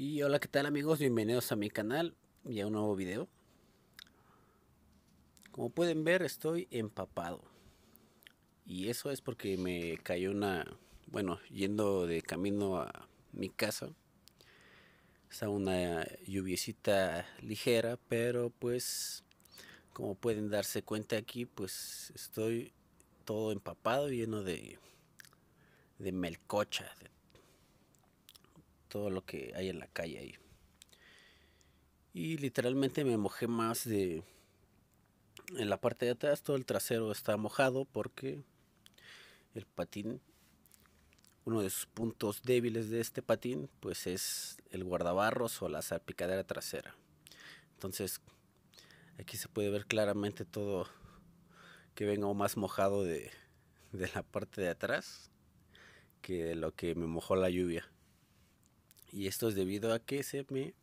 Y hola, ¿qué tal amigos? Bienvenidos a mi canal y a un nuevo video. Como pueden ver, estoy empapado. Y eso es porque me cayó una... Bueno, yendo de camino a mi casa. Está una lluviecita ligera, pero pues... Como pueden darse cuenta aquí, pues estoy todo empapado, lleno de, de melcocha, de todo lo que hay en la calle ahí. Y literalmente me mojé más de... En la parte de atrás todo el trasero está mojado porque el patín, uno de sus puntos débiles de este patín, pues es el guardabarros o la salpicadera trasera. Entonces aquí se puede ver claramente todo que vengo más mojado de, de la parte de atrás que de lo que me mojó la lluvia. Y esto es debido a que se me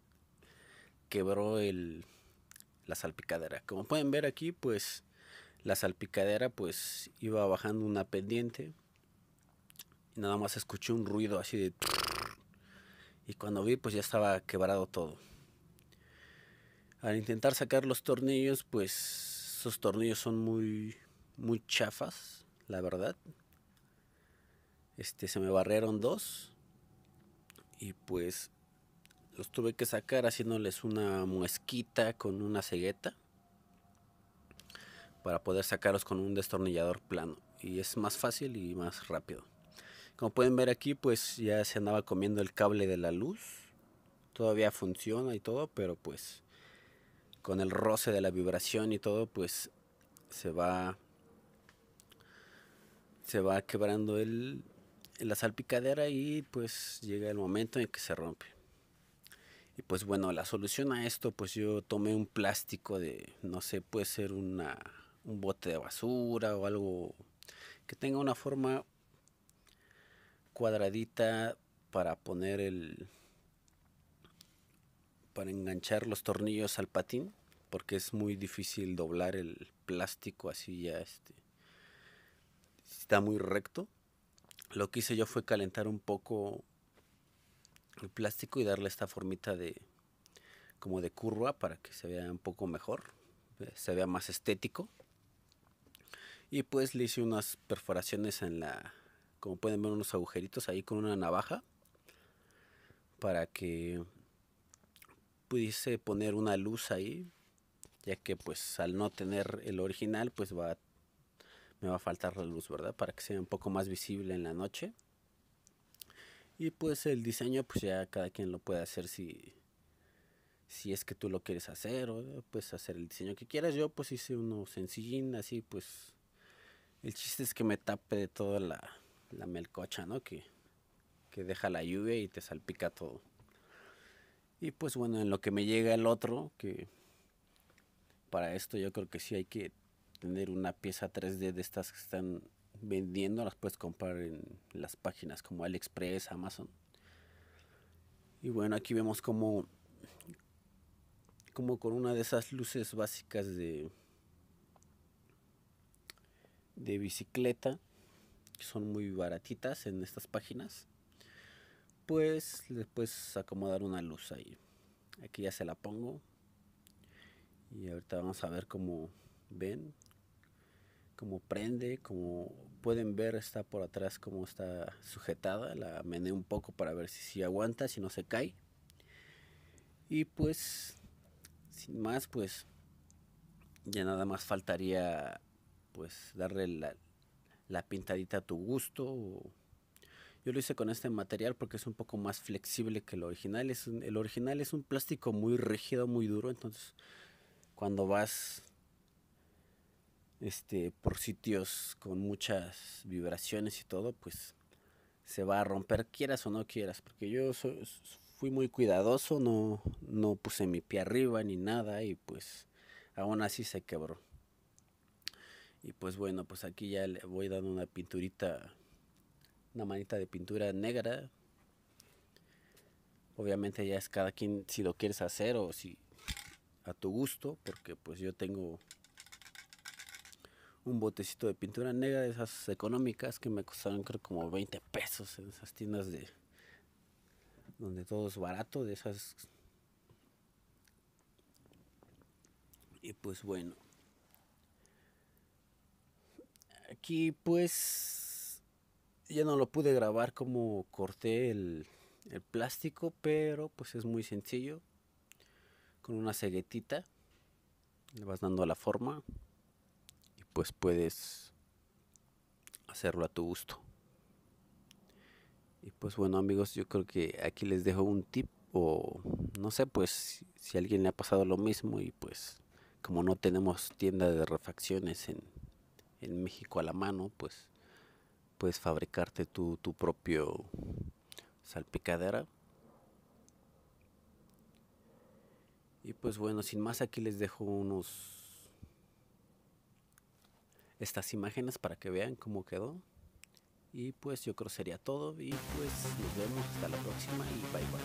quebró el, la salpicadera. Como pueden ver aquí, pues la salpicadera pues iba bajando una pendiente. Y nada más escuché un ruido así de... Y cuando vi pues ya estaba quebrado todo. Al intentar sacar los tornillos pues esos tornillos son muy, muy chafas, la verdad. Este, se me barrieron dos y pues los tuve que sacar haciéndoles una muesquita con una cegueta para poder sacarlos con un destornillador plano y es más fácil y más rápido. Como pueden ver aquí pues ya se andaba comiendo el cable de la luz. Todavía funciona y todo, pero pues con el roce de la vibración y todo pues se va se va quebrando el en la salpicadera y pues llega el momento en que se rompe. Y pues bueno, la solución a esto, pues yo tomé un plástico de, no sé, puede ser una, un bote de basura o algo que tenga una forma cuadradita para poner el, para enganchar los tornillos al patín, porque es muy difícil doblar el plástico así ya, este, está muy recto lo que hice yo fue calentar un poco el plástico y darle esta formita de como de curva para que se vea un poco mejor, eh, se vea más estético. Y pues le hice unas perforaciones en la, como pueden ver, unos agujeritos ahí con una navaja para que pudiese poner una luz ahí, ya que pues al no tener el original pues va a me va a faltar la luz, ¿verdad? Para que sea un poco más visible en la noche. Y pues el diseño, pues ya cada quien lo puede hacer si, si es que tú lo quieres hacer, o pues hacer el diseño que quieras. Yo pues hice uno sencillín, así pues el chiste es que me tape de toda la, melcocha, ¿no? Que, que deja la lluvia y te salpica todo. Y pues bueno, en lo que me llega el otro, que para esto yo creo que sí hay que una pieza 3D de estas que están vendiendo, las puedes comprar en las páginas como AliExpress, Amazon. Y bueno, aquí vemos como, como con una de esas luces básicas de, de bicicleta, que son muy baratitas en estas páginas, pues le puedes acomodar una luz ahí. Aquí ya se la pongo. Y ahorita vamos a ver cómo ven como prende, como pueden ver está por atrás como está sujetada, la mené un poco para ver si, aguanta, si no se cae. Y pues, sin más, pues ya nada más faltaría pues darle la, pintadita a tu gusto. yo lo hice con este material porque es un poco más flexible que el original. Es el original es un plástico muy rígido, muy duro. Entonces, cuando vas este, por sitios con muchas vibraciones y todo, pues se va a romper, quieras o no quieras, porque yo fui muy cuidadoso, no, no puse mi pie arriba ni nada y pues aún así se quebró. Y pues bueno, pues aquí ya le voy dando una pinturita, una manita de pintura negra. Obviamente ya es cada quien si lo quieres hacer o si a tu gusto, porque pues yo tengo un botecito de pintura negra de esas económicas que me costaron creo como 20 pesos en esas tiendas de donde todo es barato de esas y pues bueno aquí pues ya no lo pude grabar como corté el, el plástico pero pues es muy sencillo con una ceguetita le vas dando la forma pues puedes hacerlo a tu gusto. Y pues bueno amigos, yo creo que aquí les dejo un tip o no sé pues si a alguien le ha pasado lo mismo y pues como no tenemos tienda de refacciones en, México a la mano, pues puedes fabricarte tu, tu propio salpicadera. Y pues bueno, sin más aquí les dejo unos estas imágenes para que vean cómo quedó. Y pues yo creo sería todo y pues nos vemos hasta la próxima y bye bye.